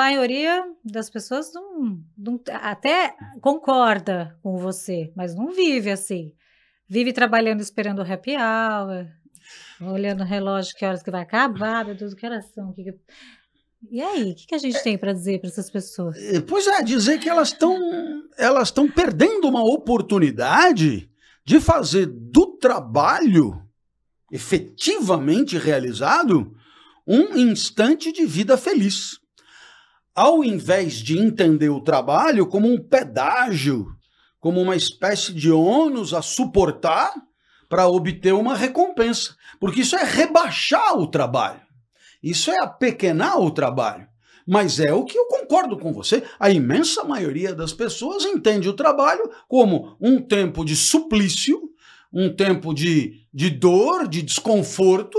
maioria das pessoas não, não, até concorda com você, mas não vive assim. Vive trabalhando esperando o happy hour, olhando o relógio, que horas que vai acabar, meu Deus, que horas são, que... E aí, o que, que, a gente tem para dizer para essas pessoas? Eh, pois é, dizer que elas estão elas estão perdendo uma oportunidade de fazer do trabalho efetivamente realizado um instante de vida feliz ao invés de entender o trabalho como um pedágio, como uma espécie de ônus a suportar para obter uma recompensa. Porque isso é rebaixar o trabalho, isso é apequenar o trabalho. Mas é o que eu concordo com você. A imensa maioria das pessoas entende o trabalho como um tempo de suplício, um tempo de, de dor, de desconforto,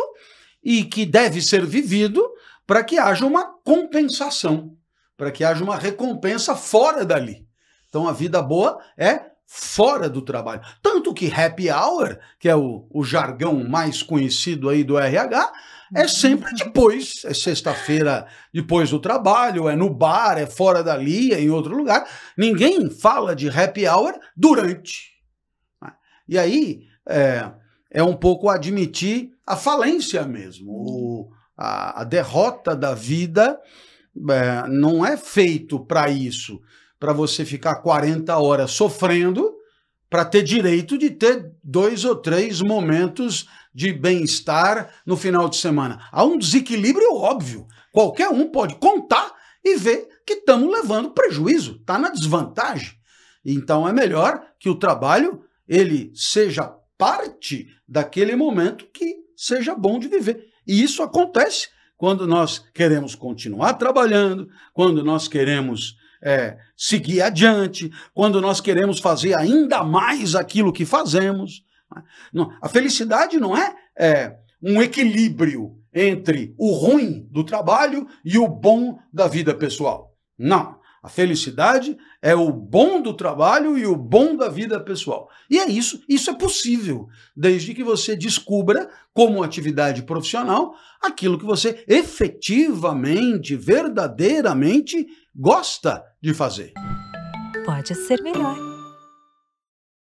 e que deve ser vivido para que haja uma compensação para que haja uma recompensa fora dali. Então a vida boa é fora do trabalho. Tanto que happy hour, que é o, o jargão mais conhecido aí do RH, é sempre depois, é sexta-feira depois do trabalho, é no bar, é fora dali, é em outro lugar. Ninguém fala de happy hour durante. E aí é, é um pouco admitir a falência mesmo, o, a, a derrota da vida é, não é feito para isso, para você ficar 40 horas sofrendo para ter direito de ter dois ou três momentos de bem-estar no final de semana. Há um desequilíbrio óbvio. Qualquer um pode contar e ver que estamos levando prejuízo, está na desvantagem. Então é melhor que o trabalho ele seja parte daquele momento que seja bom de viver. E isso acontece quando nós queremos continuar trabalhando, quando nós queremos é, seguir adiante, quando nós queremos fazer ainda mais aquilo que fazemos. Né? Não, a felicidade não é, é um equilíbrio entre o ruim do trabalho e o bom da vida pessoal. Não. A felicidade é o bom do trabalho e o bom da vida pessoal. E é isso, isso é possível, desde que você descubra, como atividade profissional, aquilo que você efetivamente, verdadeiramente gosta de fazer. Pode ser melhor